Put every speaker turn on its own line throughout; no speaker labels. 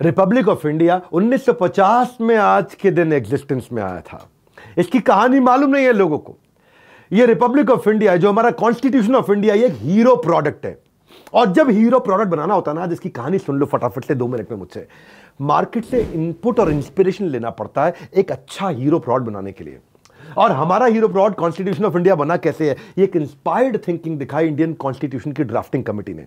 Republic of India 1950 में आज के दिन एग्जिस्टेंस में आया था इसकी कहानी मालूम नहीं है लोगों को ये रिपब्लिक ऑफ इंडिया जो हमारा कॉन्स्टिट्यूशन ऑफ इंडिया ये एक हीरो प्रोडक्ट है और जब हीरो प्रोडक्ट बनाना होता ना जिसकी कहानी सुन लो फटाफट से दो मिनट में मुझसे मार्केट से इनपुट और इंस्पिरेशन लेना पड़ता है एक अच्छा हीरो प्रोडक्ट बनाने के लिए और हमारा hero product constitution of India बना कैसे है ये एक इंस्पायर्ड थिंकिंग दिखाई इंडियन कॉन्स्टिट्यूशन की ड्राफ्टिंग कमेटी ने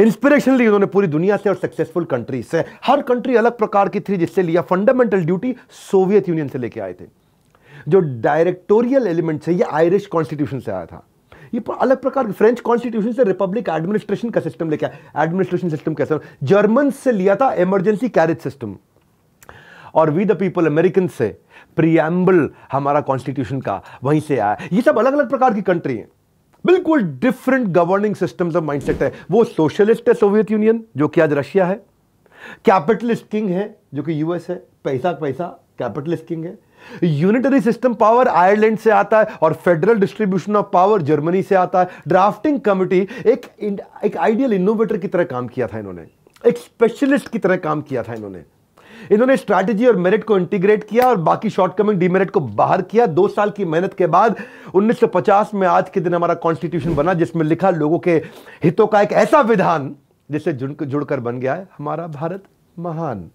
इंस्पिरेशन ली उन्होंने पूरी दुनिया से और सक्सेसफुल कंट्री से हर कंट्री अलग प्रकार की थी जिससे लिया फंडामेंटल ड्यूटी सोवियत यूनियन से लेके आए थे जो डायरेक्टोरियल एलिमेंट है ये आयरिश कॉन्स्टिट्यूशन से आया था ये अलग प्रकार की फ्रेंच कॉन्स्टिट्यूशन से रिपब्लिक एडमिनिस्ट्रेशन का सिस्टम लेके आया एडमिनिस्ट्रेशन सिस्टम कैसे जर्मन से लिया था इमरजेंसी कैरेज सिस्टम और वी द पीपल अमेरिकन से प्रियम्बल हमारा कॉन्स्टिट्यूशन का वहीं से आया ये सब अलग अलग प्रकार की कंट्री है बिल्कुल different governing system of mindset है वो सोशलिस्ट है सोवियत यूनियन जो कि आज रशिया है कैपिटलिस्ट किंग है जो कि यूएस है पैसा पैसा कैपिटलिस्ट किंग है यूनिटरी सिस्टम पावर आयरलैंड से आता है और federal distribution of power Germany से आता है ड्राफ्टिंग कमिटी एक आइडियल इनोवेटर की तरह काम किया था इन्होंने एक स्पेशलिस्ट की तरह काम किया था इन्होंने इन्होंने स्ट्रैटेजी और मेरिट को इंटीग्रेट किया और बाकी शॉर्टकमिंग डीमेरिट को बाहर किया दो साल की मेहनत के बाद 1950 में आज के दिन हमारा कॉन्स्टिट्यूशन बना जिसमें लिखा लोगों के हितों का एक ऐसा विधान जिससे जुड़कर बन गया है हमारा भारत महान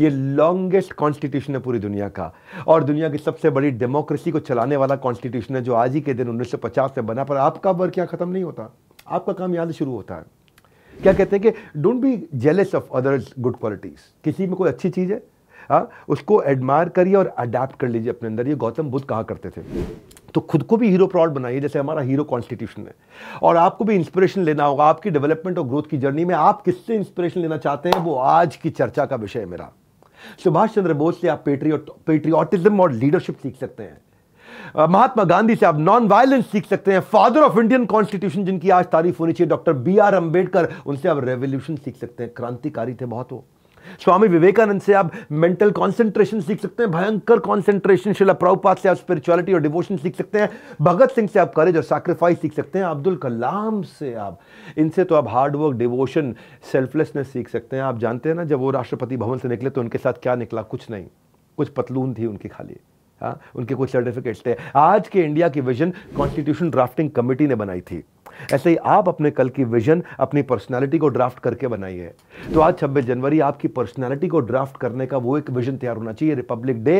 ये लॉन्गेस्ट कॉन्स्टिट्यूशन है पूरी दुनिया का और दुनिया की सबसे बड़ी डेमोक्रेसी को चलाने वाला कॉन्स्टिट्यूशन है जो आज ही के दिन 1950 में बना पर आपका वर्क यहां खत्म नहीं होता आपका काम यहां से शुरू होता है क्या कहते हैं कि don't be jealous of others good qualities किसी में कोई अच्छी चीज़ है आ, हाँ, उसको एडमायर करिए और अडेप्ट कर लीजिए अपने अंदर ये गौतम बुद्ध कहा करते थे तो खुद को भी हीरो प्राउड बनाइए जैसे हमारा हीरो कॉन्स्टिट्यूशन है और आपको भी इंस्पिरेशन लेना होगा आपकी डेवलपमेंट और ग्रोथ की जर्नी में आप किससे इंस्पिरेशन लेना चाहते हैं वो आज की चर्चा का विषय है मेरा सुभाष चंद्र बोस से आप पेट्रियोट पेट्रियाटिज्म और लीडरशिप सीख सकते हैं महात्मा गांधी से आप नॉन वायलेंस सीख सकते हैं फादर ऑफ इंडियन कॉन्स्टिट्यूशन जिनकी आज तारीफ होनी चाहिए डॉक्टर बी आर अंबेडकर उनसे आप रेवोल्यूशन सीख सकते हैं क्रांतिकारी थे बहुत वो स्वामी विवेकानंद से आप मेंटल कॉन्सेंट्रेशन सीख सकते हैं भयंकर कॉन्सेंट्रेशन शिला प्रभुपात से आप स्पिरिचुअलिटी और डिवोशन सीख सकते हैं भगत सिंह से आप करेज और सैक्रिफाइस सीख सकते हैं अब्दुल कलाम से आप इनसे तो आप हार्डवर्क डिवोशन सेल्फलेसनेस सीख सकते हैं आप जानते हैं ना जब वो राष्ट्रपति भवन से निकले तो उनके साथ क्या निकला कुछ नहीं कुछ पतलून थी उनकी खाली हाँ उनके कुछ सर्टिफिकेट्स थे आज के इंडिया की विजन कॉन्स्टिट्यूशन ड्राफ्टिंग कमेटी ने बनाई थी ऐसे ही आप अपने कल की विजन अपनी पर्सनालिटी को ड्राफ्ट करके बनाइए तो आज 26 जनवरी आपकी पर्सनालिटी को ड्राफ्ट करने का वो एक विजन तैयार होना चाहिए republic day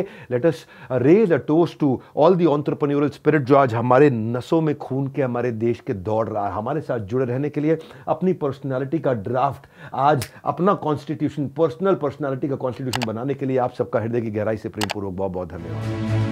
as raise a toast to all the entrepreneurial spirit जो आज हमारे नसों में खून के हमारे देश के दौड़ रहा है हमारे साथ जुड़े रहने के लिए अपनी पर्सनैलिटी का ड्राफ्ट आज अपना कॉन्स्टिट्यूशन पर्सनल पर्सनैलिटी का कॉन्स्टिट्यूशन बनाने के लिए आप सबका हृदय की गहराई से प्रेमपूर्वक बहुत बहुत धन्यवाद